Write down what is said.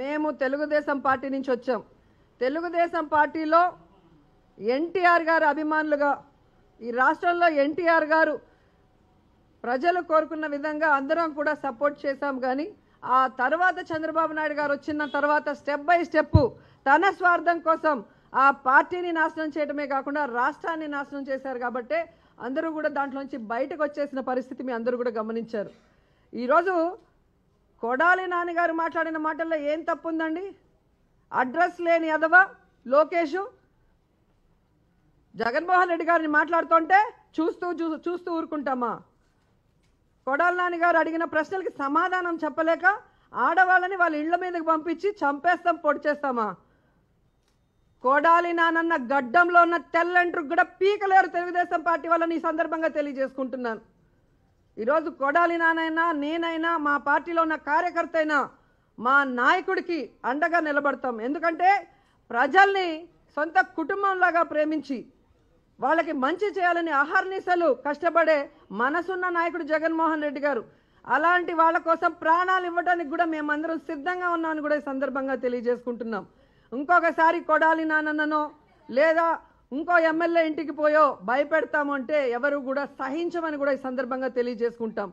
మేము తెలుగుదేశం పార్టీ నుంచి వచ్చాం తెలుగుదేశం పార్టీలో ఎన్టీఆర్ గారు అభిమానులుగా ఈ రాష్ట్రంలో ఎన్టీఆర్ గారు ప్రజలు కోరుకున్న విధంగా అందరం కూడా సపోర్ట్ చేశాం కానీ ఆ తర్వాత చంద్రబాబు నాయుడు గారు వచ్చిన తర్వాత స్టెప్ బై స్టెప్ తన స్వార్థం కోసం ఆ పార్టీని నాశనం చేయడమే కాకుండా రాష్ట్రాన్ని నాశనం చేశారు కాబట్టి అందరూ కూడా దాంట్లోంచి బయటకు వచ్చేసిన పరిస్థితి మీ అందరూ కూడా గమనించారు ఈరోజు కొడాలి నాన్నగారు మాట్లాడిన మాటల్లో ఏం తప్పుందండి అడ్రస్ లేని అదవా లోకేషు జగన్మోహన్ రెడ్డి గారిని మాట్లాడుతుంటే చూస్తూ చూస్తూ ఊరుకుంటామా కొడాలి నాన్నగారు అడిగిన ప్రశ్నలకి సమాధానం చెప్పలేక ఆడవాళ్ళని వాళ్ళ ఇళ్ల మీదకి పంపించి చంపేస్తాం పొడి చేస్తామా కొడాలి నానన్న గడ్డంలో ఉన్న తెల్లంట్రు కూడా పీకలేరు తెలుగుదేశం పార్టీ వాళ్ళని ఈ సందర్భంగా తెలియజేసుకుంటున్నాను ఈరోజు కొడాలి నానైనా నేనైనా మా పార్టీలో ఉన్న కార్యకర్త అయినా మా నాయకుడికి అండగా నిలబడతాం ఎందుకంటే ప్రజల్ని సొంత కుటుంబంలాగా ప్రేమించి వాళ్ళకి మంచి చేయాలని అహర్నిశలు కష్టపడే మనసున్న నాయకుడు జగన్మోహన్ రెడ్డి గారు అలాంటి వాళ్ళ కోసం ప్రాణాలు ఇవ్వడానికి కూడా మేమందరం సిద్ధంగా ఉన్నామని కూడా ఈ సందర్భంగా తెలియజేసుకుంటున్నాం ఇంకొకసారి కొడాలి నానన్ననో లేదా ఇంకో ఎమ్మెల్యే ఇంటికి పోయో భయపెడతామంటే ఎవరు కూడా సహించమని కూడా ఈ సందర్భంగా తెలియజేసుకుంటాం